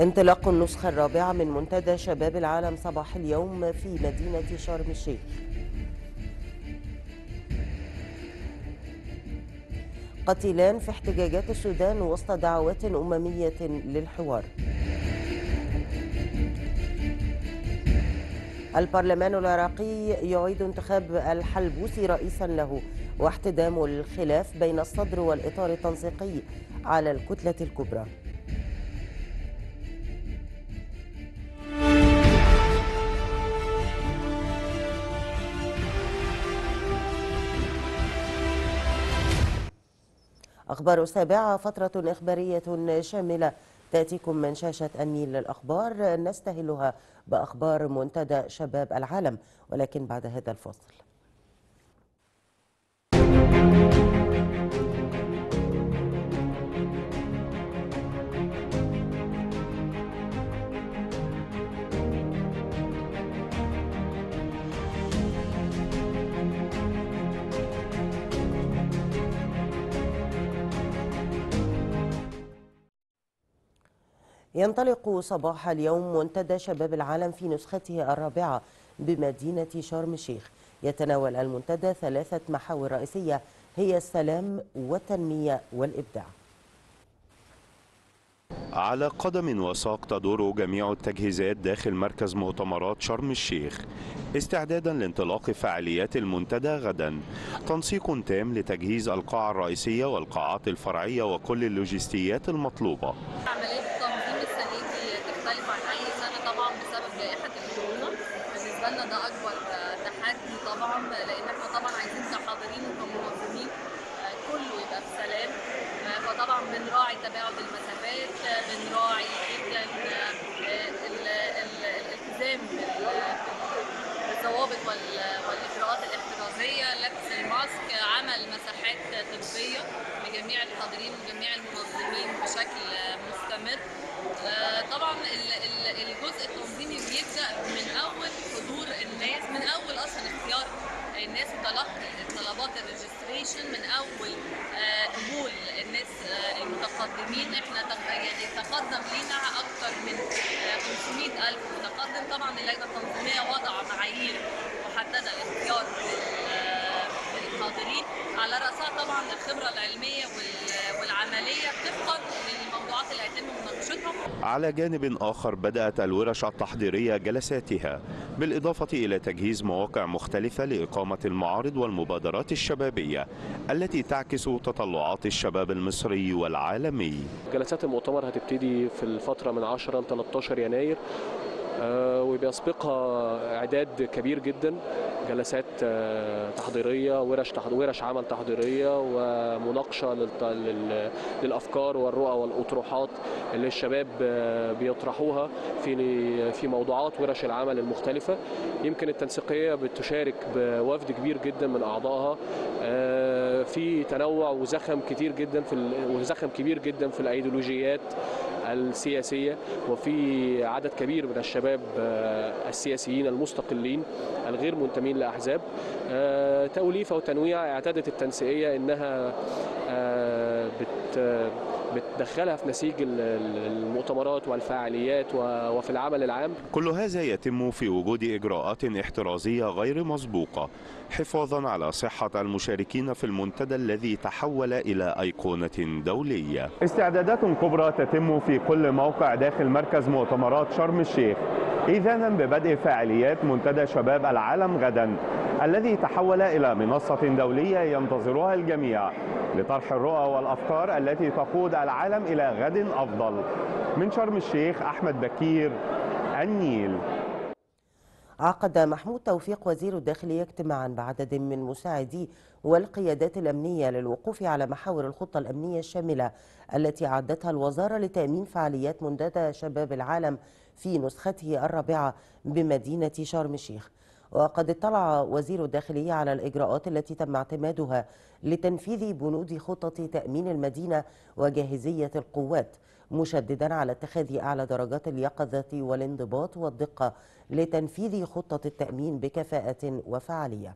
انطلاق النسخة الرابعة من منتدى شباب العالم صباح اليوم في مدينة شرم الشيخ قتيلان في احتجاجات السودان وسط دعوات أممية للحوار البرلمان العراقي يعيد انتخاب الحلبوسي رئيسا له واحتدام الخلاف بين الصدر والإطار التنسيقي على الكتلة الكبرى أخبار سابعة فترة إخبارية شاملة تأتيكم من شاشة النيل للأخبار نستهلها بأخبار منتدى شباب العالم ولكن بعد هذا الفصل ينطلق صباح اليوم منتدى شباب العالم في نسخته الرابعة بمدينة شرم الشيخ يتناول المنتدى ثلاثة محاور رئيسية هي السلام والتنمية والإبداع على قدم وساق تدور جميع التجهيزات داخل مركز مؤتمرات شرم الشيخ استعدادا لانطلاق فعاليات المنتدى غدا تنسيق تام لتجهيز القاعة الرئيسية والقاعات الفرعية وكل اللوجستيات المطلوبة تعمل مساحات طبية لجميع الحاضرين وجميع المنظمين بشكل مستمر آه، طبعا الجزء التنظيمي بيبدا من اول حضور الناس من اول اصلا اختيار الناس وتلقي طلبات الريجستريشن من اول آه، قبول الناس آه، المتقدمين احنا يعني تقدم لينا اكثر من 500 الف متقدم طبعا اللجنه التنظيميه وضع معايير محدده لاختيار الحاضرين على راسها طبعا الخبره العلميه والعمليه طبقا للموضوعات اللي هيتم مناقشتها. على جانب اخر بدات الورش التحضيريه جلساتها بالاضافه الى تجهيز مواقع مختلفه لاقامه المعارض والمبادرات الشبابيه التي تعكس تطلعات الشباب المصري والعالمي. جلسات المؤتمر هتبتدي في الفتره من 10 ل 13 يناير آه، وبيسبقها اعداد كبير جدا جلسات آه، تحضيريه ورش ورش عمل تحضيريه ومناقشه للافكار والرؤى والاطروحات اللي الشباب آه، بيطرحوها في في موضوعات ورش العمل المختلفه يمكن التنسيقيه بتشارك بوفد كبير جدا من اعضائها في تنوع وزخم كتير جدا في وزخم كبير جدا في الايديولوجيات السياسيه وفي عدد كبير من الشباب آه، السياسيين المستقلين الغير منتمين لاحزاب آه، توليفه وتنويع اعتادت التنسيقيه انها آه، بت بتدخلها في نسيج المؤتمرات والفعاليات وفي العمل العام كل هذا يتم في وجود إجراءات احترازية غير مسبوقة حفاظا على صحة المشاركين في المنتدى الذي تحول إلى أيقونة دولية استعدادات كبرى تتم في كل موقع داخل مركز مؤتمرات شرم الشيخ إذانا ببدء فعاليات منتدى شباب العالم غدا الذي تحول إلى منصة دولية ينتظرها الجميع لطرح الرؤى والأفكار التي تقود العالم إلى غد أفضل من شرم الشيخ أحمد بكير النيل عقد محمود توفيق وزير الداخلية اجتماعا بعدد من مساعدي والقيادات الأمنية للوقوف على محاور الخطة الأمنية الشاملة التي أعدتها الوزارة لتأمين فعاليات منتدى شباب العالم في نسخته الرابعة بمدينة شرم الشيخ وقد اطلع وزير الداخلية على الإجراءات التي تم اعتمادها لتنفيذ بنود خطة تأمين المدينة وجاهزية القوات مشددا على اتخاذ أعلى درجات اليقظة والانضباط والدقة لتنفيذ خطة التأمين بكفاءة وفعالية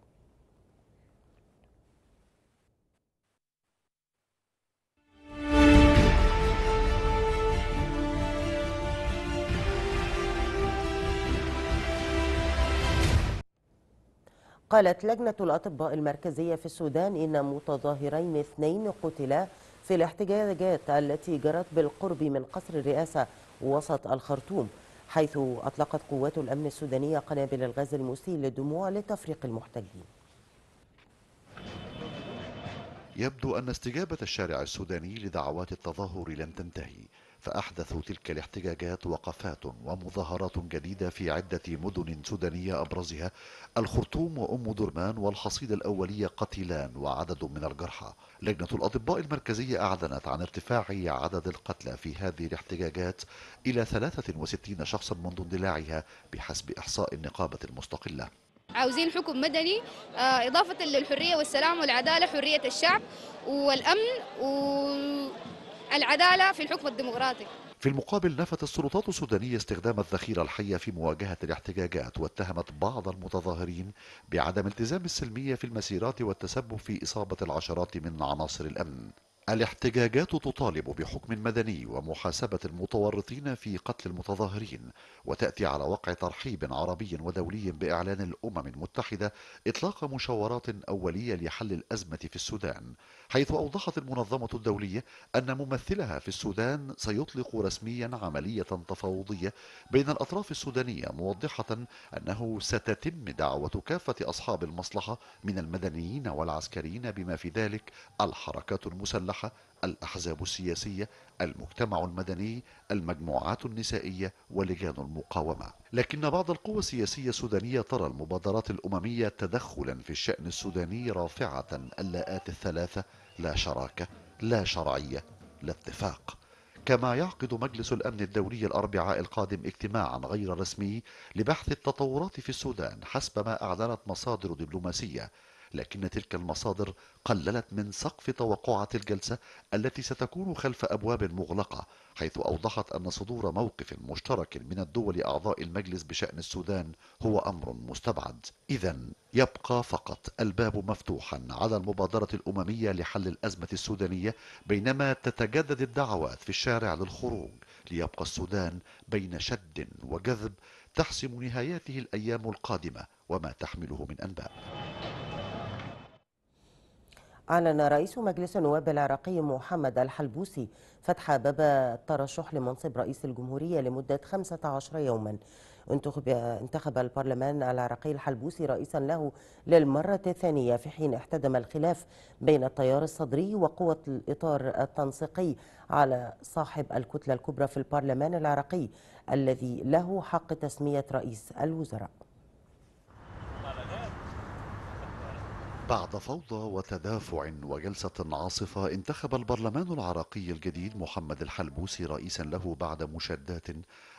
قالت لجنة الأطباء المركزية في السودان إن متظاهرين اثنين قتلا في الاحتجاجات التي جرت بالقرب من قصر الرئاسة وسط الخرطوم حيث أطلقت قوات الأمن السودانية قنابل الغاز المسيل للدموع لتفريق المحتجين يبدو أن استجابة الشارع السوداني لدعوات التظاهر لم تنتهي فأحدثوا تلك الاحتجاجات وقفات ومظاهرات جديدة في عدة مدن سودانية أبرزها الخرطوم وأم درمان والحصيد الأولية قتيلان وعدد من الجرحى لجنة الأطباء المركزية أعلنت عن ارتفاع عدد القتلى في هذه الاحتجاجات إلى 63 شخصا منذ اندلاعها بحسب إحصاء النقابة المستقلة عاوزين حكم مدني آه، إضافة للحرية والسلام والعدالة حرية الشعب والأمن و... العدالة في الحكم الديمقراطي في المقابل نفت السلطات السودانية استخدام الذخيرة الحية في مواجهة الاحتجاجات واتهمت بعض المتظاهرين بعدم التزام السلمية في المسيرات والتسبب في إصابة العشرات من عناصر الأمن الاحتجاجات تطالب بحكم مدني ومحاسبة المتورطين في قتل المتظاهرين وتأتي على وقع ترحيب عربي ودولي بإعلان الأمم المتحدة إطلاق مشاورات أولية لحل الأزمة في السودان حيث أوضحت المنظمة الدولية أن ممثلها في السودان سيطلق رسميا عملية تفاوضية بين الأطراف السودانية موضحة أنه ستتم دعوة كافة أصحاب المصلحة من المدنيين والعسكريين بما في ذلك الحركات المسلحة الأحزاب السياسية المجتمع المدني المجموعات النسائية ولجان المقاومة لكن بعض القوى السياسية السودانية ترى المبادرات الأممية تدخلا في الشأن السوداني رافعة اللاءات الثلاثة لا شراكة لا شرعية لا اتفاق كما يعقد مجلس الأمن الدولي الأربعاء القادم اجتماعا غير رسمي لبحث التطورات في السودان حسب ما أعلنت مصادر دبلوماسية لكن تلك المصادر قللت من سقف توقعات الجلسة التي ستكون خلف أبواب مغلقة حيث أوضحت أن صدور موقف مشترك من الدول أعضاء المجلس بشأن السودان هو أمر مستبعد إذا يبقى فقط الباب مفتوحا على المبادرة الأممية لحل الأزمة السودانية بينما تتجدد الدعوات في الشارع للخروج ليبقى السودان بين شد وجذب تحسم نهاياته الأيام القادمة وما تحمله من أنباء أعلن رئيس مجلس النواب العراقي محمد الحلبوسي فتح باب الترشح لمنصب رئيس الجمهورية لمدة 15 يوما انتخب, انتخب البرلمان العراقي الحلبوسي رئيسا له للمرة الثانية في حين احتدم الخلاف بين التيار الصدري وقوة الإطار التنسيقي على صاحب الكتلة الكبرى في البرلمان العراقي الذي له حق تسمية رئيس الوزراء بعد فوضى وتدافع وجلسة عاصفة انتخب البرلمان العراقي الجديد محمد الحلبوسي رئيسا له بعد مشادات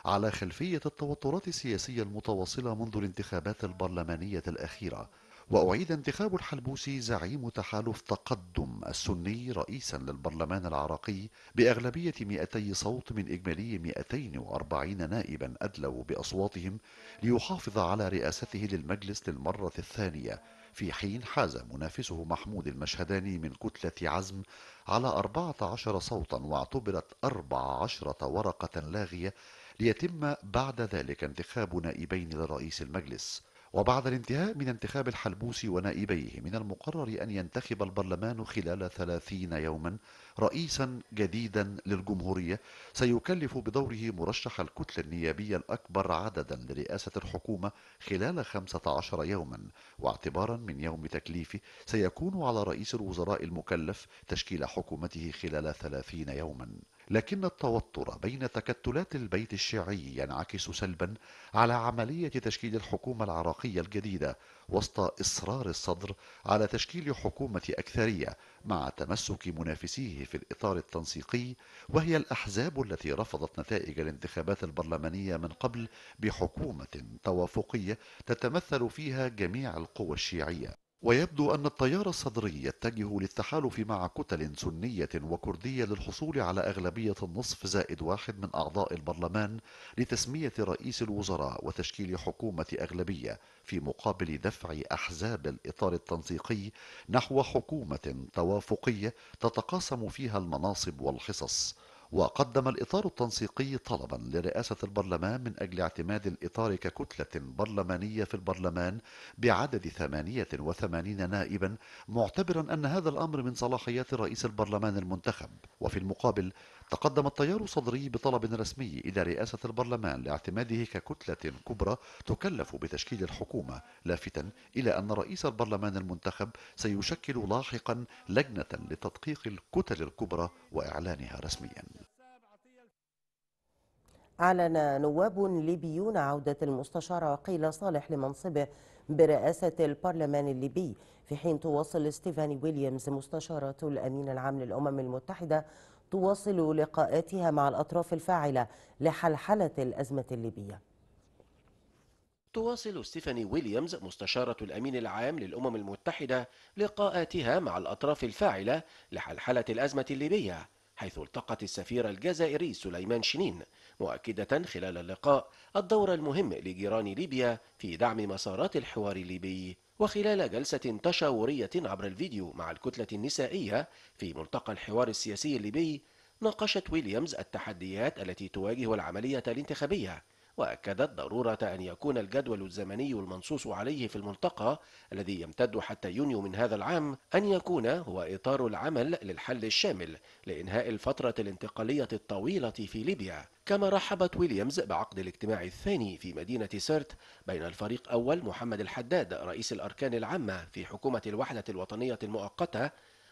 على خلفية التوترات السياسية المتواصلة منذ الانتخابات البرلمانية الأخيرة وأعيد انتخاب الحلبوسي زعيم تحالف تقدم السني رئيسا للبرلمان العراقي بأغلبية 200 صوت من إجمالي 240 نائبا أدلوا بأصواتهم ليحافظ على رئاسته للمجلس للمرة الثانية في حين حاز منافسه محمود المشهداني من كتلة عزم على 14 صوتا واعتبرت 14 ورقة لاغية ليتم بعد ذلك انتخاب نائبين لرئيس المجلس وبعد الانتهاء من انتخاب الحلبوسي ونائبيه من المقرر أن ينتخب البرلمان خلال 30 يوما رئيسا جديدا للجمهورية سيكلف بدوره مرشح الكتلة النيابية الأكبر عددا لرئاسة الحكومة خلال 15 يوما واعتبارا من يوم تكليفه سيكون على رئيس الوزراء المكلف تشكيل حكومته خلال 30 يوما لكن التوتر بين تكتلات البيت الشيعي ينعكس سلبا على عملية تشكيل الحكومة العراقية الجديدة وسط إصرار الصدر على تشكيل حكومة أكثرية مع تمسك منافسيه في الإطار التنسيقي وهي الأحزاب التي رفضت نتائج الانتخابات البرلمانية من قبل بحكومة توافقية تتمثل فيها جميع القوى الشيعية ويبدو أن التيار الصدري يتجه للتحالف مع كتل سنية وكردية للحصول على أغلبية النصف زائد واحد من أعضاء البرلمان لتسمية رئيس الوزراء وتشكيل حكومة أغلبية في مقابل دفع أحزاب الإطار التنسيقي نحو حكومة توافقية تتقاسم فيها المناصب والحصص وقدم الإطار التنسيقي طلبا لرئاسة البرلمان من أجل اعتماد الإطار ككتلة برلمانية في البرلمان بعدد 88 نائبا معتبرا أن هذا الأمر من صلاحيات رئيس البرلمان المنتخب وفي المقابل تقدم التيار الصدري بطلب رسمي إلى رئاسة البرلمان لاعتماده ككتلة كبرى تكلف بتشكيل الحكومة لافتا إلى أن رئيس البرلمان المنتخب سيشكل لاحقا لجنة لتدقيق الكتل الكبرى وإعلانها رسميا أعلن نواب ليبيون عودة المستشار عقيل صالح لمنصبه برئاسة البرلمان الليبي في حين تواصل ستيفاني ويليامز مستشارة الأمين العام للأمم المتحدة تواصل لقاءاتها مع الأطراف الفاعلة لحلحلة الأزمة الليبية تواصل ستيفاني ويليامز مستشارة الأمين العام للأمم المتحدة لقاءاتها مع الأطراف الفاعلة لحلحلة الأزمة الليبية حيث التقت السفير الجزائري سليمان شنين مؤكدة خلال اللقاء الدور المهم لجيران ليبيا في دعم مسارات الحوار الليبي وخلال جلسة تشاورية عبر الفيديو مع الكتلة النسائية في ملتقى الحوار السياسي الليبي ناقشت ويليامز التحديات التي تواجه العملية الانتخابية وأكدت ضرورة أن يكون الجدول الزمني المنصوص عليه في الملتقى الذي يمتد حتى يونيو من هذا العام أن يكون هو إطار العمل للحل الشامل لإنهاء الفترة الانتقالية الطويلة في ليبيا كما رحبت ويليامز بعقد الاجتماع الثاني في مدينة سرت بين الفريق أول محمد الحداد رئيس الأركان العامة في حكومة الوحدة الوطنية المؤقتة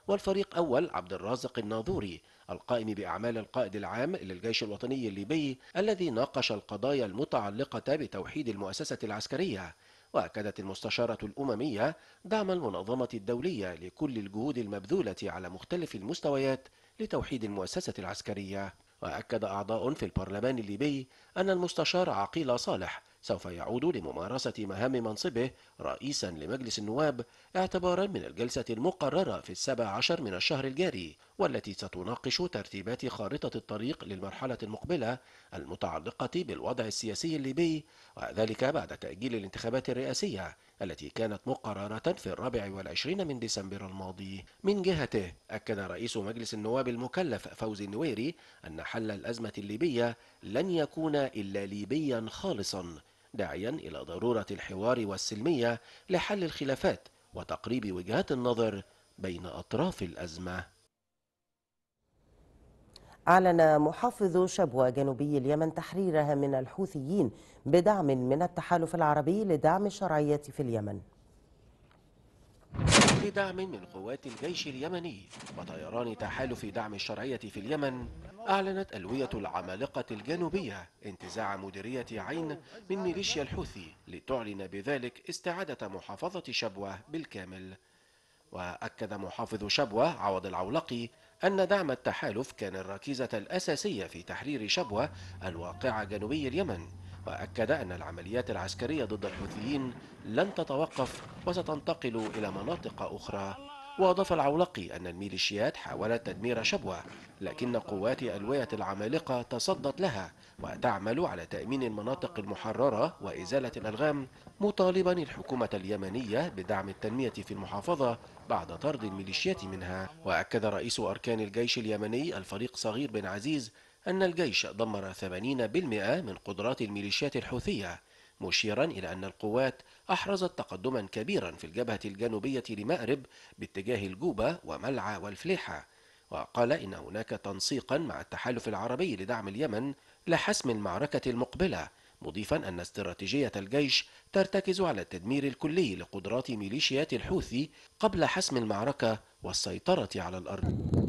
والفريق أول عبد الرازق الناظوري القائم بأعمال القائد العام للجيش الوطني الليبي الذي ناقش القضايا المتعلقة بتوحيد المؤسسة العسكرية وأكدت المستشارة الأممية دعم المنظمة الدولية لكل الجهود المبذولة على مختلف المستويات لتوحيد المؤسسة العسكرية وأكد أعضاء في البرلمان الليبي أن المستشار عقيل صالح سوف يعود لممارسة مهام منصبه رئيسا لمجلس النواب اعتبارا من الجلسة المقررة في السابع عشر من الشهر الجاري والتي ستناقش ترتيبات خارطة الطريق للمرحلة المقبلة المتعلقة بالوضع السياسي الليبي وذلك بعد تأجيل الانتخابات الرئاسية التي كانت مقررة في الرابع والعشرين من ديسمبر الماضي من جهته أكد رئيس مجلس النواب المكلف فوزي النويري أن حل الأزمة الليبية لن يكون إلا ليبيا خالصا داعيا إلى ضرورة الحوار والسلمية لحل الخلافات وتقريب وجهات النظر بين أطراف الأزمة أعلن محافظ شبوة جنوبي اليمن تحريرها من الحوثيين بدعم من التحالف العربي لدعم الشرعية في اليمن بدعم من قوات الجيش اليمني وطيران تحالف دعم الشرعية في اليمن أعلنت ألوية العمالقة الجنوبية انتزاع مديرية عين من ميليشيا الحوثي لتعلن بذلك استعادة محافظة شبوة بالكامل وأكد محافظ شبوة عوض العولقي أن دعم التحالف كان الركيزة الأساسية في تحرير شبوة الواقعة جنوبي اليمن وأكد أن العمليات العسكرية ضد الحوثيين لن تتوقف وستنتقل إلى مناطق أخرى وأضاف العولقي أن الميليشيات حاولت تدمير شبوة لكن قوات ألوية العمالقة تصدت لها وتعمل على تأمين المناطق المحررة وإزالة الألغام مطالبا الحكومة اليمنية بدعم التنمية في المحافظة بعد طرد الميليشيات منها وأكد رئيس أركان الجيش اليمني الفريق صغير بن عزيز أن الجيش دمر 80% من قدرات الميليشيات الحوثية مشيرا إلى أن القوات أحرزت تقدما كبيرا في الجبهة الجنوبية لمأرب باتجاه الجوبة وملعى والفليحة وقال إن هناك تنسيقا مع التحالف العربي لدعم اليمن لحسم المعركة المقبلة مضيفا أن استراتيجية الجيش ترتكز على التدمير الكلي لقدرات ميليشيات الحوثي قبل حسم المعركة والسيطرة على الأرض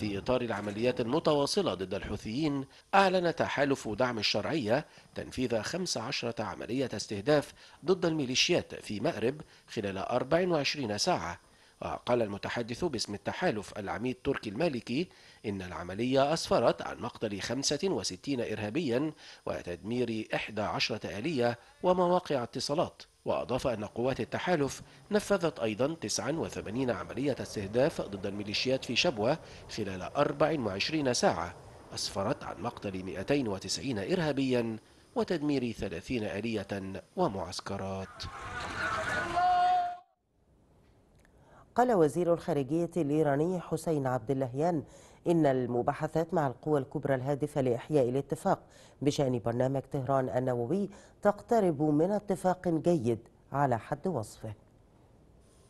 في إطار العمليات المتواصلة ضد الحوثيين أعلن تحالف دعم الشرعية تنفيذ 15 عملية استهداف ضد الميليشيات في مأرب خلال 24 ساعة وقال المتحدث باسم التحالف العميد تركي المالكي إن العملية أسفرت عن مقتل 65 إرهابيا وتدمير 11 آلية ومواقع اتصالات وأضاف أن قوات التحالف نفذت أيضا 89 عملية استهداف ضد الميليشيات في شبوة خلال 24 ساعة أسفرت عن مقتل 290 إرهابيا وتدمير 30 آلية ومعسكرات قال وزير الخارجية الإيراني حسين عبد اللهيان إن المباحثات مع القوى الكبرى الهادفة لإحياء الاتفاق بشأن برنامج طهران النووي تقترب من اتفاق جيد على حد وصفه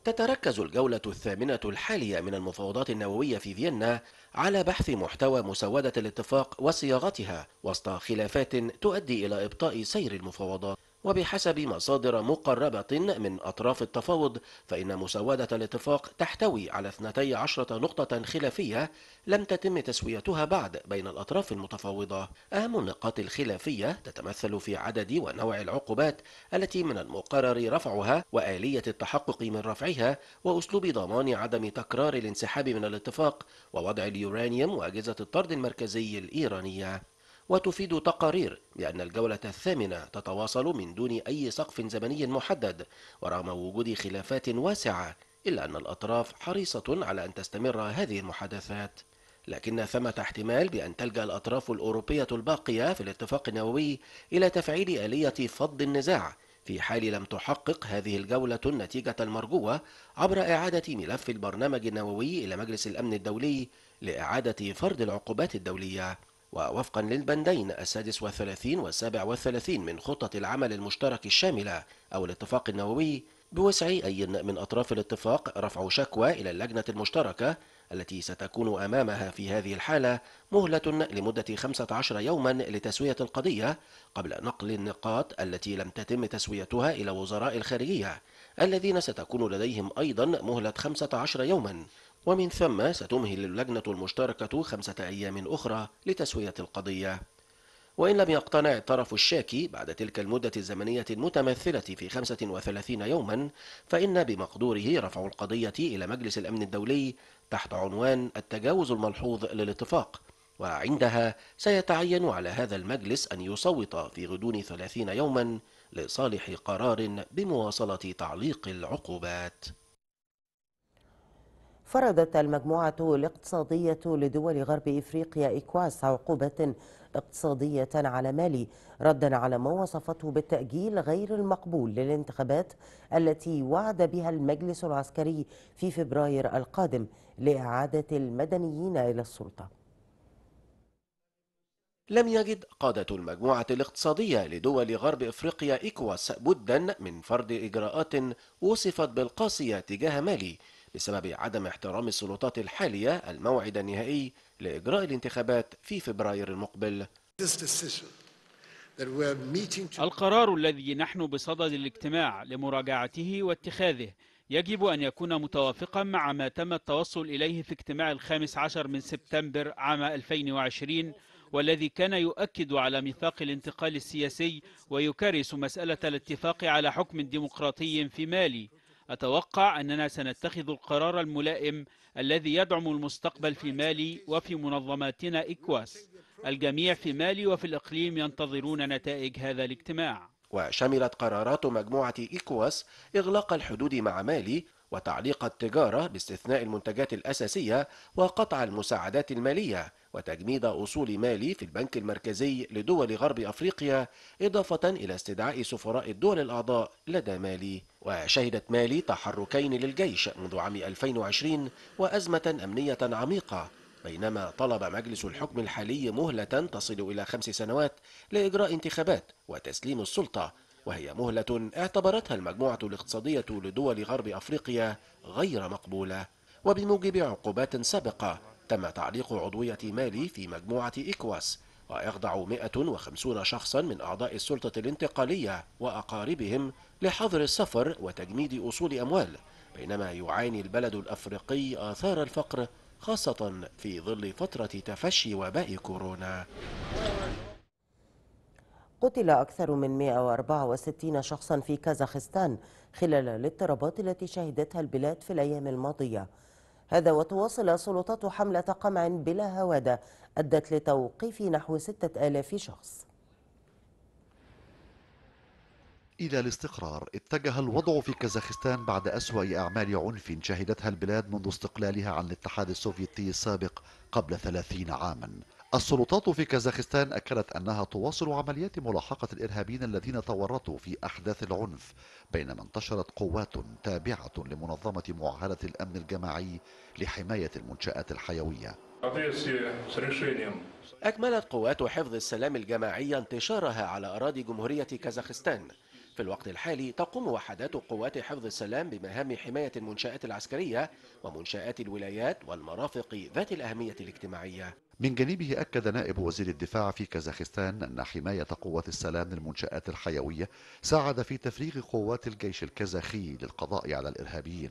تتركز الجولة الثامنة الحالية من المفاوضات النووية في فيينا على بحث محتوى مسودة الاتفاق وصياغتها وسط خلافات تؤدي إلى إبطاء سير المفاوضات وبحسب مصادر مقربة من أطراف التفاوض فإن مسودة الاتفاق تحتوي على 12 نقطة خلافية لم تتم تسويتها بعد بين الأطراف المتفاوضة أهم النقاط الخلافية تتمثل في عدد ونوع العقوبات التي من المقرر رفعها وآلية التحقق من رفعها وأسلوب ضمان عدم تكرار الانسحاب من الاتفاق ووضع اليورانيوم وأجهزة الطرد المركزي الإيرانية وتفيد تقارير بأن الجولة الثامنة تتواصل من دون أي سقف زمني محدد ورغم وجود خلافات واسعة إلا أن الأطراف حريصة على أن تستمر هذه المحادثات لكن ثمة احتمال بأن تلجأ الأطراف الأوروبية الباقية في الاتفاق النووي إلى تفعيل آلية فض النزاع في حال لم تحقق هذه الجولة النتيجة المرجوة عبر إعادة ملف البرنامج النووي إلى مجلس الأمن الدولي لإعادة فرض العقوبات الدولية ووفقا للبندين السادس والثلاثين والسابع والثلاثين من خطة العمل المشترك الشاملة أو الاتفاق النووي بوسع أي من أطراف الاتفاق رفع شكوى إلى اللجنة المشتركة التي ستكون أمامها في هذه الحالة مهلة لمدة 15 يوما لتسوية القضية قبل نقل النقاط التي لم تتم تسويتها إلى وزراء الخارجية الذين ستكون لديهم أيضا مهلة 15 يوما ومن ثم ستمهل اللجنة المشتركة خمسة أيام أخرى لتسوية القضية وإن لم يقتنع الطرف الشاكي بعد تلك المدة الزمنية المتمثلة في 35 يوما فإن بمقدوره رفع القضية إلى مجلس الأمن الدولي تحت عنوان التجاوز الملحوظ للاتفاق وعندها سيتعين على هذا المجلس أن يصوت في غضون 30 يوما لصالح قرار بمواصلة تعليق العقوبات فرضت المجموعة الاقتصادية لدول غرب إفريقيا إكواس عقوبة اقتصادية على مالي ردا على ما وصفته بالتأجيل غير المقبول للانتخابات التي وعد بها المجلس العسكري في فبراير القادم لإعادة المدنيين إلى السلطة لم يجد قادة المجموعة الاقتصادية لدول غرب إفريقيا إكواس بدا من فرض إجراءات وصفت بالقاسية تجاه مالي بسبب عدم احترام السلطات الحالية الموعد النهائي لإجراء الانتخابات في فبراير المقبل القرار الذي نحن بصدد الاجتماع لمراجعته واتخاذه يجب أن يكون متوافقا مع ما تم التوصل إليه في اجتماع الخامس عشر من سبتمبر عام 2020 والذي كان يؤكد على ميثاق الانتقال السياسي ويكرس مسألة الاتفاق على حكم ديمقراطي في مالي أتوقع أننا سنتخذ القرار الملائم الذي يدعم المستقبل في مالي وفي منظماتنا إكواس الجميع في مالي وفي الإقليم ينتظرون نتائج هذا الاجتماع وشملت قرارات مجموعة إيكواس إغلاق الحدود مع مالي وتعليق التجارة باستثناء المنتجات الأساسية وقطع المساعدات المالية وتجميد أصول مالي في البنك المركزي لدول غرب أفريقيا إضافة إلى استدعاء سفراء الدول الأعضاء لدى مالي وشهدت مالي تحركين للجيش منذ عام 2020 وأزمة أمنية عميقة بينما طلب مجلس الحكم الحالي مهلة تصل إلى خمس سنوات لإجراء انتخابات وتسليم السلطة وهي مهلة اعتبرتها المجموعة الاقتصادية لدول غرب أفريقيا غير مقبولة وبموجب عقوبات سابقة تم تعليق عضوية مالي في مجموعة إيكواس ويخضع 150 شخصا من أعضاء السلطة الانتقالية وأقاربهم لحظر السفر وتجميد أصول أموال بينما يعاني البلد الأفريقي آثار الفقر خاصة في ظل فترة تفشي وباء كورونا قتل أكثر من 164 شخصا في كازاخستان خلال الاضطرابات التي شهدتها البلاد في الأيام الماضية هذا وتواصل سلطات حملة قمع بلا هوادة أدت لتوقيف نحو 6000 شخص إلى الاستقرار اتجه الوضع في كازاخستان بعد أسوأ أعمال عنف شهدتها البلاد منذ استقلالها عن الاتحاد السوفيتي السابق قبل 30 عاماً السلطات في كازاخستان أكدت أنها تواصل عمليات ملاحقة الإرهابيين الذين تورطوا في أحداث العنف بينما انتشرت قوات تابعة لمنظمة معاهدة الأمن الجماعي لحماية المنشآت الحيوية أكملت قوات حفظ السلام الجماعي انتشارها على أراضي جمهورية كازاخستان في الوقت الحالي تقوم وحدات قوات حفظ السلام بمهام حماية المنشآت العسكرية ومنشآت الولايات والمرافق ذات الأهمية الاجتماعية من جانبه أكد نائب وزير الدفاع في كازاخستان أن حماية قوات السلام للمنشآت الحيوية ساعد في تفريغ قوات الجيش الكازاخي للقضاء على الإرهابيين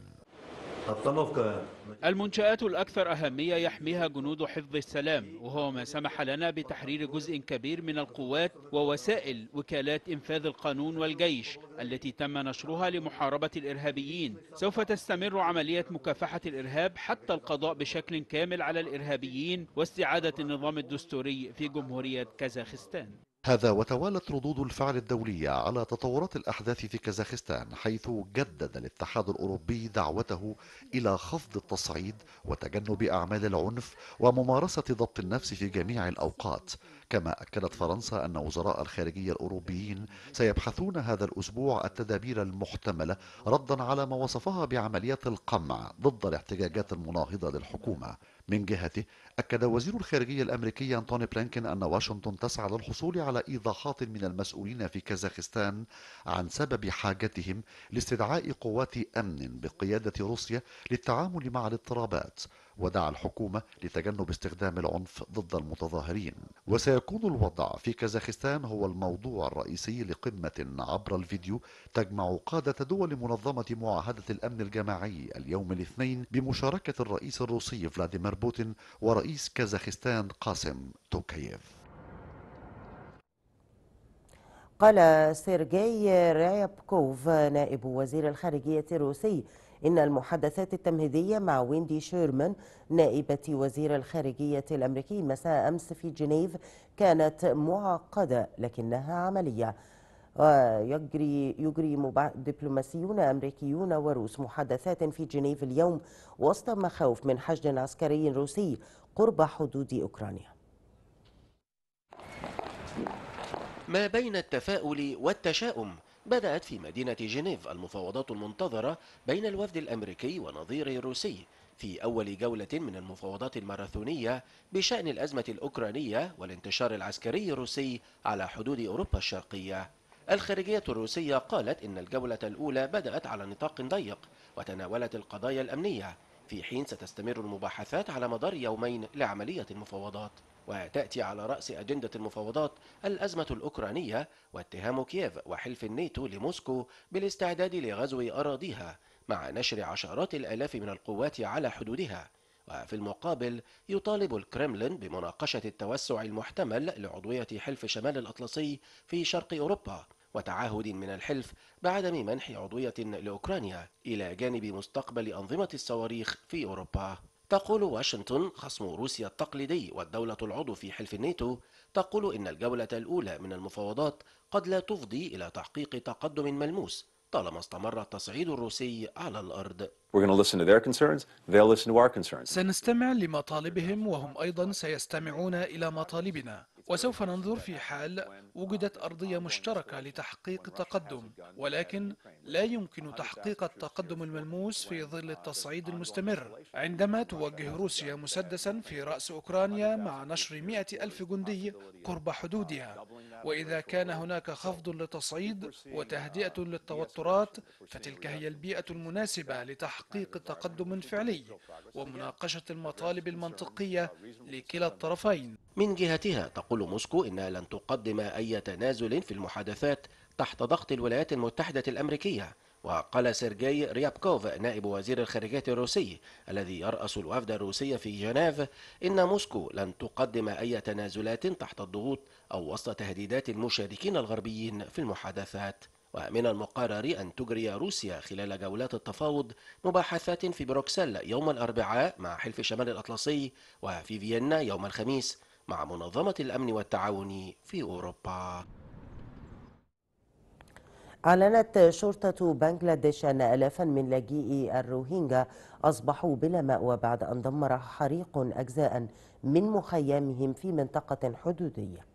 المنشآت الأكثر أهمية يحميها جنود حفظ السلام وهو ما سمح لنا بتحرير جزء كبير من القوات ووسائل وكالات إنفاذ القانون والجيش التي تم نشرها لمحاربة الإرهابيين سوف تستمر عملية مكافحة الإرهاب حتى القضاء بشكل كامل على الإرهابيين واستعادة النظام الدستوري في جمهورية كازاخستان هذا وتوالت ردود الفعل الدولية على تطورات الأحداث في كازاخستان حيث جدد الاتحاد الأوروبي دعوته إلى خفض التصعيد وتجنب أعمال العنف وممارسة ضبط النفس في جميع الأوقات كما أكدت فرنسا أن وزراء الخارجية الأوروبيين سيبحثون هذا الأسبوع التدابير المحتملة ردا على ما وصفها بعمليات القمع ضد الاحتجاجات المناهضة للحكومة من جهته أكد وزير الخارجية الأمريكي أنتوني بلينكن أن واشنطن تسعى للحصول على إيضاحات من المسؤولين في كازاخستان عن سبب حاجتهم لاستدعاء قوات أمن بقيادة روسيا للتعامل مع الاضطرابات ودعا الحكومة لتجنب استخدام العنف ضد المتظاهرين وسيكون الوضع في كازاخستان هو الموضوع الرئيسي لقمة عبر الفيديو تجمع قادة دول منظمة معاهدة الأمن الجماعي اليوم الاثنين بمشاركة الرئيس الروسي فلاديمير بوتين ورئيس كازاخستان قاسم توكييف قال سيرجي ريابكوف نائب وزير الخارجية الروسي إن المحادثات التمهيدية مع ويندي شيرمان نائبة وزير الخارجية الأمريكي مساء أمس في جنيف كانت معقدة لكنها عملية ويجري يجري دبلوماسيون أمريكيون وروس محادثات في جنيف اليوم وسط مخاوف من حشد عسكري روسي قرب حدود أوكرانيا ما بين التفاؤل والتشاؤم بدأت في مدينة جنيف المفاوضات المنتظرة بين الوفد الأمريكي ونظيره الروسي في أول جولة من المفاوضات الماراثونية بشأن الأزمة الأوكرانية والانتشار العسكري الروسي على حدود أوروبا الشرقية الخارجية الروسية قالت إن الجولة الأولى بدأت على نطاق ضيق وتناولت القضايا الأمنية في حين ستستمر المباحثات على مدار يومين لعملية المفاوضات وتأتي على رأس أجندة المفاوضات الأزمة الأوكرانية واتهام كييف وحلف الناتو لموسكو بالاستعداد لغزو أراضيها مع نشر عشرات الآلاف من القوات على حدودها وفي المقابل يطالب الكرملين بمناقشة التوسع المحتمل لعضوية حلف شمال الأطلسي في شرق أوروبا وتعهد من الحلف بعدم منح عضوية لأوكرانيا إلى جانب مستقبل أنظمة الصواريخ في أوروبا تقول واشنطن خصم روسيا التقليدي والدولة العضو في حلف الناتو تقول إن الجولة الأولى من المفاوضات قد لا تفضي إلى تحقيق تقدم ملموس طالما استمر التصعيد الروسي على الأرض سنستمع لمطالبهم وهم أيضا سيستمعون إلى مطالبنا وسوف ننظر في حال وجدت أرضية مشتركة لتحقيق التقدم ولكن لا يمكن تحقيق التقدم الملموس في ظل التصعيد المستمر عندما توجه روسيا مسدسا في رأس أوكرانيا مع نشر مئة ألف جندي قرب حدودها وإذا كان هناك خفض للتصعيد وتهدئة للتوترات فتلك هي البيئة المناسبة لتحقيق تقدم فعلي ومناقشة المطالب المنطقية لكلا الطرفين من جهتها تقول موسكو إنها لن تقدم أي تنازل في المحادثات تحت ضغط الولايات المتحدة الأمريكية وقال سيرجي ريابكوف نائب وزير الخارجية الروسي الذي يرأس الوفد الروسي في جنيف إن موسكو لن تقدم أي تنازلات تحت الضغوط أو وسط تهديدات المشاركين الغربيين في المحادثات ومن المقرر أن تجري روسيا خلال جولات التفاوض مباحثات في بروكسل يوم الأربعاء مع حلف شمال الأطلسي وفي فيينا يوم الخميس مع منظمة الأمن والتعاون في أوروبا أعلنت شرطة بنغلاديش أن آلافا من لاجئي الروهينجا أصبحوا بلا مأوى بعد أن دمر حريق أجزاء من مخيمهم في منطقة حدودية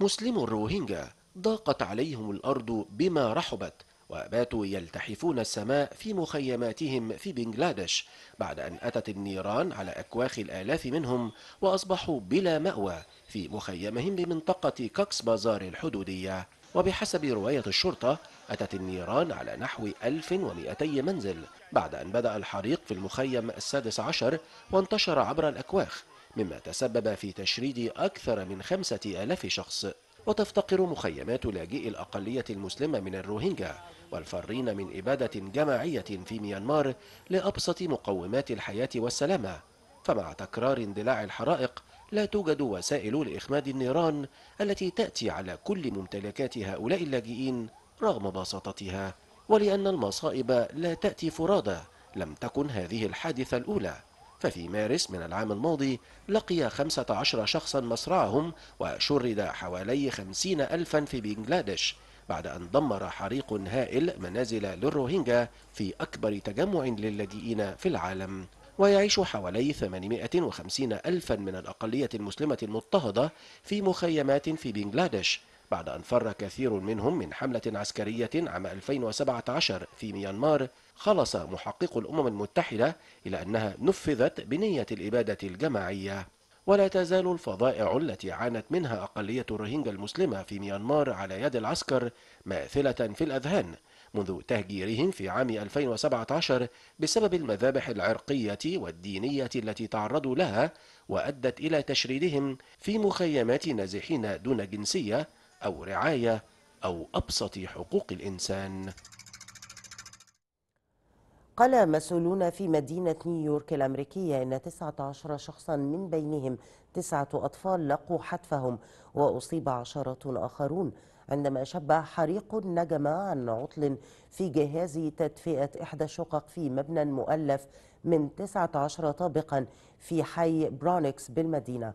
مسلم الروهينجا ضاقت عليهم الأرض بما رحبت وباتوا يلتحفون السماء في مخيماتهم في بنجلاديش بعد أن أتت النيران على أكواخ الآلاف منهم وأصبحوا بلا مأوى في مخيمهم بمنطقة كاكس بازار الحدودية وبحسب رواية الشرطة أتت النيران على نحو 1200 منزل بعد أن بدأ الحريق في المخيم السادس عشر وانتشر عبر الأكواخ مما تسبب في تشريد أكثر من خمسة آلاف شخص وتفتقر مخيمات لاجئي الأقلية المسلمة من الروهينجا والفارين من إبادة جماعية في ميانمار لأبسط مقومات الحياة والسلامة فمع تكرار اندلاع الحرائق لا توجد وسائل لإخماد النيران التي تأتي على كل ممتلكات هؤلاء اللاجئين رغم بساطتها ولأن المصائب لا تأتي فرادى لم تكن هذه الحادثة الأولى ففي مارس من العام الماضي لقي 15 شخصا مصرعهم وشرد حوالي 50 ألفا في بنجلاديش بعد أن دمر حريق هائل منازل للروهينجا في أكبر تجمع للاجئين في العالم ويعيش حوالي 850 ألفا من الأقلية المسلمة المضطهدة في مخيمات في بنجلاديش بعد أن فر كثير منهم من حملة عسكرية عام 2017 في ميانمار خلص محقق الأمم المتحدة إلى أنها نفذت بنية الإبادة الجماعية ولا تزال الفظائع التي عانت منها أقلية الرهينجا المسلمة في ميانمار على يد العسكر ماثلة في الأذهان منذ تهجيرهم في عام 2017 بسبب المذابح العرقية والدينية التي تعرضوا لها وأدت إلى تشريدهم في مخيمات نازحين دون جنسية أو رعاية أو أبسط حقوق الإنسان قال مسؤولون في مدينة نيويورك الأمريكية أن 19 شخصا من بينهم تسعة أطفال لقوا حتفهم وأصيب عشرة آخرون عندما شب حريق نجم عن عطل في جهاز تدفئة إحدى الشقق في مبنى مؤلف من 19 طابقا في حي برونكس بالمدينة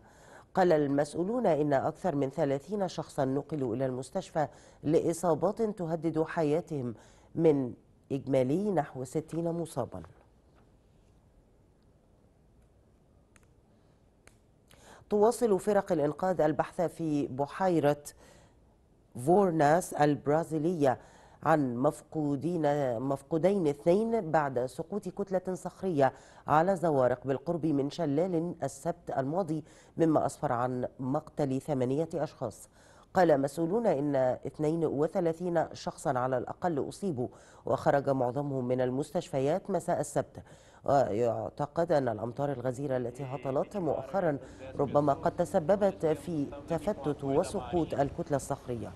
قال المسؤولون إن أكثر من 30 شخصا نقلوا إلى المستشفى لإصابات تهدد حياتهم من إجمالي نحو 60 مصابا تواصل فرق الإنقاذ البحث في بحيرة فورناس البرازيلية عن مفقودين مفقودين اثنين بعد سقوط كتلة صخرية على زوارق بالقرب من شلال السبت الماضي مما أسفر عن مقتل ثمانية أشخاص قال مسؤولون إن 32 شخصا على الأقل أصيبوا وخرج معظمهم من المستشفيات مساء السبت ويعتقد أن الأمطار الغزيرة التي هطلت مؤخرا ربما قد تسببت في تفتت وسقوط الكتلة الصخرية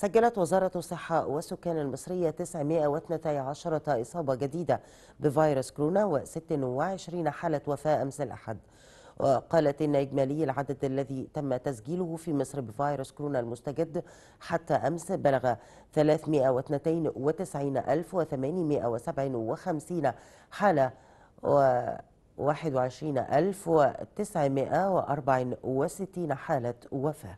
سجلت وزارة الصحة والسكان المصرية 912 إصابة جديدة بفيروس كورونا و26 حالة وفاة أمس الأحد وقالت إن إجمالي العدد الذي تم تسجيله في مصر بفيروس كورونا المستجد حتى أمس بلغ 392857 حالة و 21964 حالة وفاة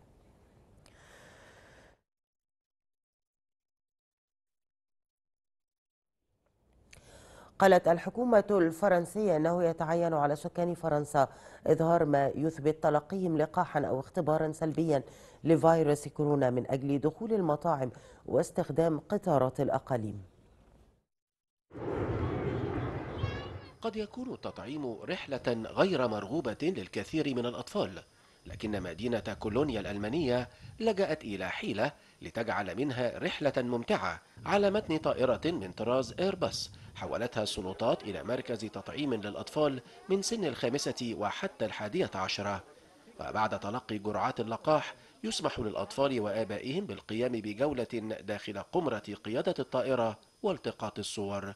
قالت الحكومة الفرنسية أنه يتعين على سكان فرنسا إظهار ما يثبت تلقيهم لقاحا أو اختبارا سلبيا لفيروس كورونا من أجل دخول المطاعم واستخدام قطارات الأقاليم قد يكون التطعيم رحلة غير مرغوبة للكثير من الأطفال لكن مدينة كولونيا الألمانية لجأت إلى حيلة لتجعل منها رحلة ممتعة على متن طائرة من طراز إيرباص حولتها السلطات إلى مركز تطعيم للأطفال من سن الخامسة وحتى الحادية عشرة وبعد تلقي جرعات اللقاح يسمح للأطفال وآبائهم بالقيام بجولة داخل قمرة قيادة الطائرة والتقاط الصور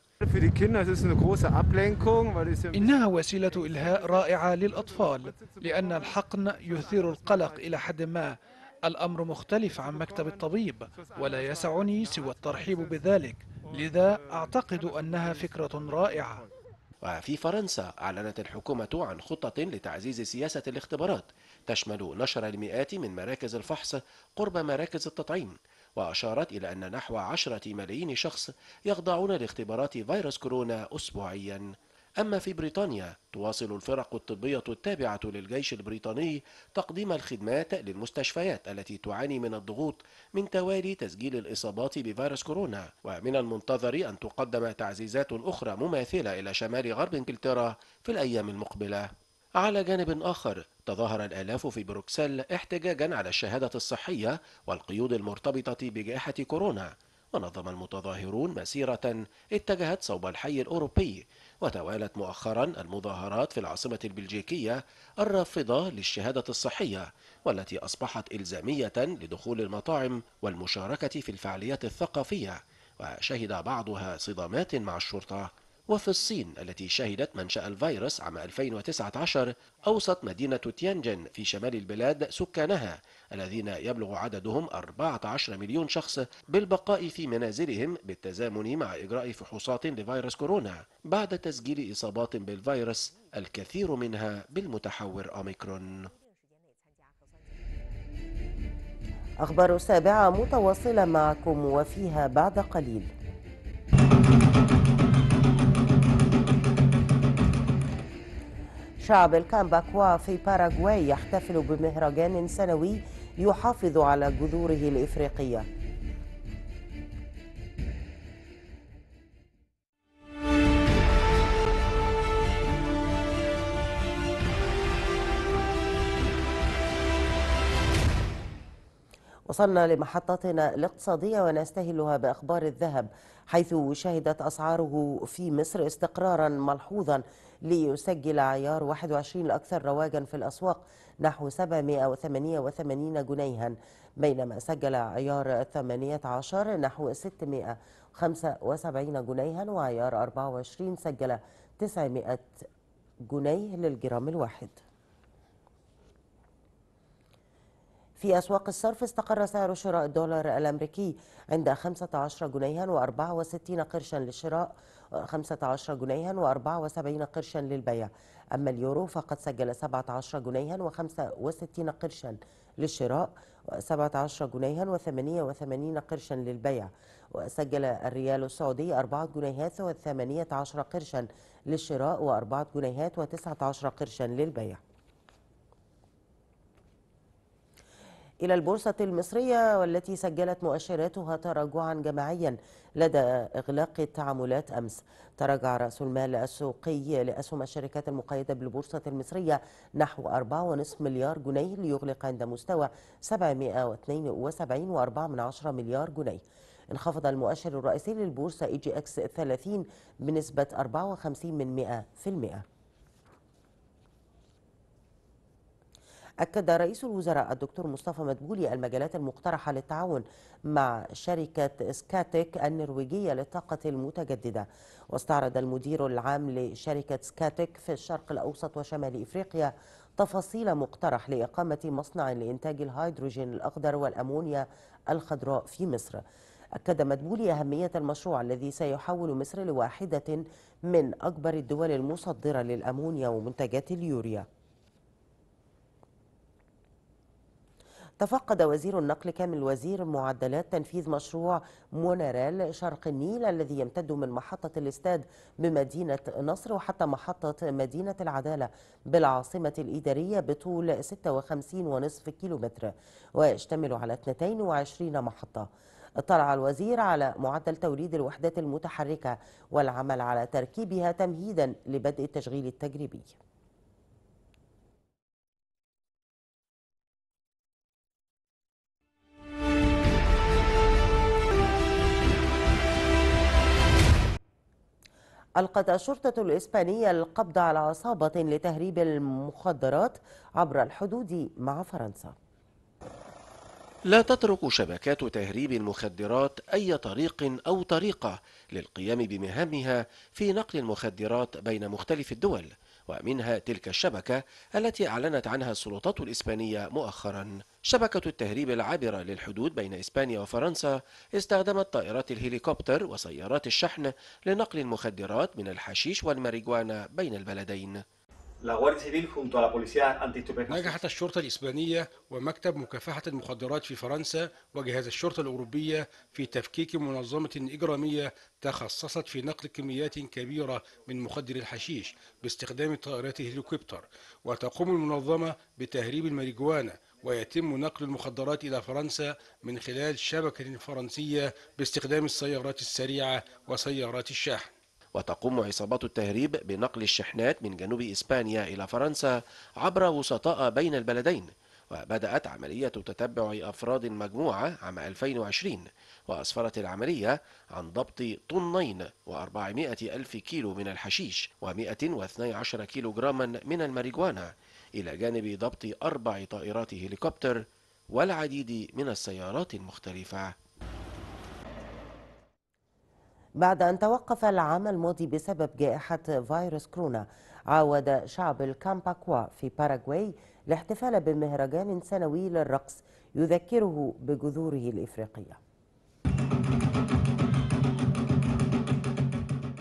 إنها وسيلة إلهاء رائعة للأطفال لأن الحقن يثير القلق إلى حد ما الأمر مختلف عن مكتب الطبيب ولا يسعني سوى الترحيب بذلك لذا أعتقد أنها فكرة رائعة وفي فرنسا أعلنت الحكومة عن خطة لتعزيز سياسة الاختبارات تشمل نشر المئات من مراكز الفحص قرب مراكز التطعيم وأشارت إلى أن نحو عشرة ملايين شخص يخضعون لاختبارات فيروس كورونا أسبوعياً أما في بريطانيا تواصل الفرق الطبية التابعة للجيش البريطاني تقديم الخدمات للمستشفيات التي تعاني من الضغوط من توالي تسجيل الإصابات بفيروس كورونا ومن المنتظر أن تقدم تعزيزات أخرى مماثلة إلى شمال غرب إنجلترا في الأيام المقبلة على جانب آخر تظاهر الآلاف في بروكسل احتجاجا على الشهادة الصحية والقيود المرتبطة بجائحة كورونا ونظم المتظاهرون مسيرة اتجهت صوب الحي الأوروبي وتوالت مؤخرا المظاهرات في العاصمة البلجيكية الرافضة للشهادة الصحية والتي أصبحت إلزامية لدخول المطاعم والمشاركة في الفعاليات الثقافية وشهد بعضها صدامات مع الشرطة وفي الصين التي شهدت منشأ الفيروس عام 2019 أوصت مدينة تيانجن في شمال البلاد سكانها الذين يبلغ عددهم 14 مليون شخص بالبقاء في منازلهم بالتزامن مع إجراء فحوصات لفيروس كورونا بعد تسجيل إصابات بالفيروس الكثير منها بالمتحور أوميكرون أخبار السابعة متواصلة معكم وفيها بعد قليل شعب الكامباكوا في باراغواي يحتفل بمهرجان سنوي يحافظ على جذوره الإفريقية وصلنا لمحطتنا الاقتصادية ونستهلها بأخبار الذهب حيث شهدت أسعاره في مصر استقرارا ملحوظا ليسجل عيار 21 الأكثر رواجا في الأسواق نحو 788 جنيها بينما سجل عيار 18 نحو 675 جنيها وعيار 24 سجل 900 جنيه للجرام الواحد في أسواق الصرف استقر سعر شراء الدولار الأمريكي عند 15 جنيها و64 قرشا للشراء 15 جنيها و74 قرشا للبيع أما اليورو فقد سجل 17 جنيها و65 قرشا للشراء 17 جنيها و88 قرشا للبيع وسجل الريال السعودي 4 جنيهات و18 قرشا للشراء و4 جنيهات و19 قرشا للبيع إلى البورصة المصرية والتي سجلت مؤشراتها تراجعا جماعيا لدى إغلاق التعاملات أمس تراجع رأس المال السوقي لأسهم الشركات المقيدة بالبورصة المصرية نحو 4.5 مليار جنيه ليغلق عند مستوى 772.4 مليار جنيه انخفض المؤشر الرئيسي للبورصة اي جي اكس 30 بنسبة 54 من 100 أكد رئيس الوزراء الدكتور مصطفى مدبولي المجالات المقترحة للتعاون مع شركة سكاتيك النرويجية للطاقة المتجددة واستعرض المدير العام لشركة سكاتيك في الشرق الأوسط وشمال إفريقيا تفاصيل مقترح لإقامة مصنع لإنتاج الهيدروجين الأخضر والأمونيا الخضراء في مصر أكد مدبولي أهمية المشروع الذي سيحول مصر لواحدة من أكبر الدول المصدرة للأمونيا ومنتجات اليوريا تفقد وزير النقل كامل وزير معدلات تنفيذ مشروع مونرال شرق النيل الذي يمتد من محطة الاستاد بمدينة نصر وحتى محطة مدينة العدالة بالعاصمة الإدارية بطول 56.5 كيلومتر ويشتمل على 22 محطة اطلع الوزير على معدل توريد الوحدات المتحركة والعمل على تركيبها تمهيدا لبدء التشغيل التجريبي ألقت الشرطة الإسبانية القبض على عصابة لتهريب المخدرات عبر الحدود مع فرنسا لا تترك شبكات تهريب المخدرات أي طريق أو طريقة للقيام بمهامها في نقل المخدرات بين مختلف الدول ومنها تلك الشبكة التي أعلنت عنها السلطات الإسبانية مؤخرا شبكة التهريب العابرة للحدود بين إسبانيا وفرنسا استخدمت طائرات الهليكوبتر وسيارات الشحن لنقل المخدرات من الحشيش والماريجوانا بين البلدين junto a la Policía نجحت الشرطة الإسبانية ومكتب مكافحة المخدرات في فرنسا وجهاز الشرطة الأوروبية في تفكيك منظمة إجرامية تخصصت في نقل كميات كبيرة من مخدر الحشيش باستخدام طائرات هليكوبتر وتقوم المنظمة بتهريب الماريجوانا ويتم نقل المخدرات إلى فرنسا من خلال شبكة فرنسية باستخدام السيارات السريعة وسيارات الشحن وتقوم عصابات التهريب بنقل الشحنات من جنوب إسبانيا إلى فرنسا عبر وسطاء بين البلدين وبدأت عملية تتبع أفراد المجموعة عام 2020 وأسفرت العملية عن ضبط طنين و400 ألف كيلو من الحشيش و112 كيلو جراما من الماريجوانا إلى جانب ضبط أربع طائرات هليكوبتر والعديد من السيارات المختلفة بعد أن توقف العام الماضي بسبب جائحة فيروس كورونا عاود شعب الكامباكوا في باراغواي الاحتفال بمهرجان سنوي للرقص يذكره بجذوره الإفريقية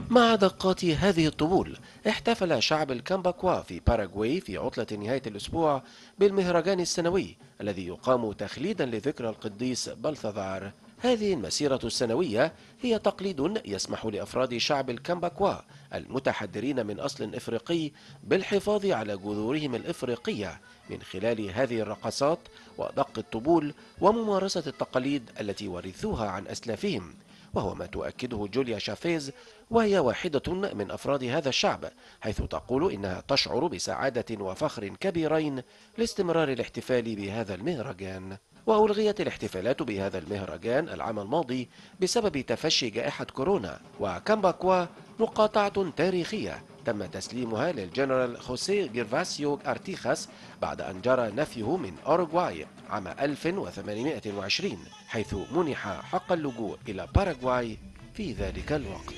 مع دقات هذه الطبول احتفل شعب الكامباكوا في باراغواي في عطلة نهاية الأسبوع بالمهرجان السنوي الذي يقام تخليدا لذكرى القديس بلثازار هذه المسيرة السنوية هي تقليد يسمح لأفراد شعب الكامباكوا المتحدرين من أصل إفريقي بالحفاظ على جذورهم الإفريقية من خلال هذه الرقصات ودق الطبول وممارسة التقاليد التي ورثوها عن أسلافهم وهو ما تؤكده جوليا شافيز وهي واحدة من أفراد هذا الشعب حيث تقول إنها تشعر بسعادة وفخر كبيرين لاستمرار الاحتفال بهذا المهرجان وألغيت الاحتفالات بهذا المهرجان العام الماضي بسبب تفشي جائحة كورونا وكامباكوا مقاطعة تاريخية تم تسليمها للجنرال خوسيه جيرفاسيو أرتيخاس بعد أن جرى نفيه من أوروغواي عام 1820 حيث منح حق اللجوء إلى باراغواي في ذلك الوقت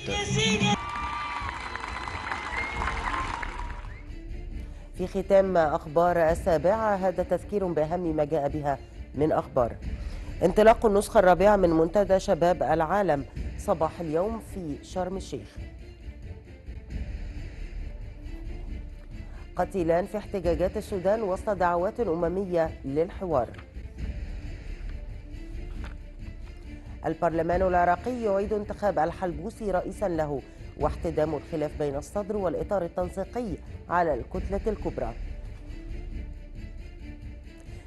في ختام أخبار السابعة هذا تذكير بأهم ما جاء بها من أخبار انطلاق النسخة الرابعة من منتدى شباب العالم صباح اليوم في شرم الشيخ قتيلان في احتجاجات السودان وسط دعوات أممية للحوار البرلمان العراقي يعيد انتخاب الحلبوسي رئيسا له واحتدام الخلاف بين الصدر والإطار التنسيقي على الكتلة الكبرى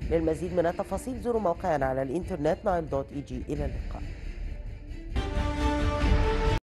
للمزيد من التفاصيل زوروا موقعنا على الانترنت نايل دوت اي جي إلى اللقاء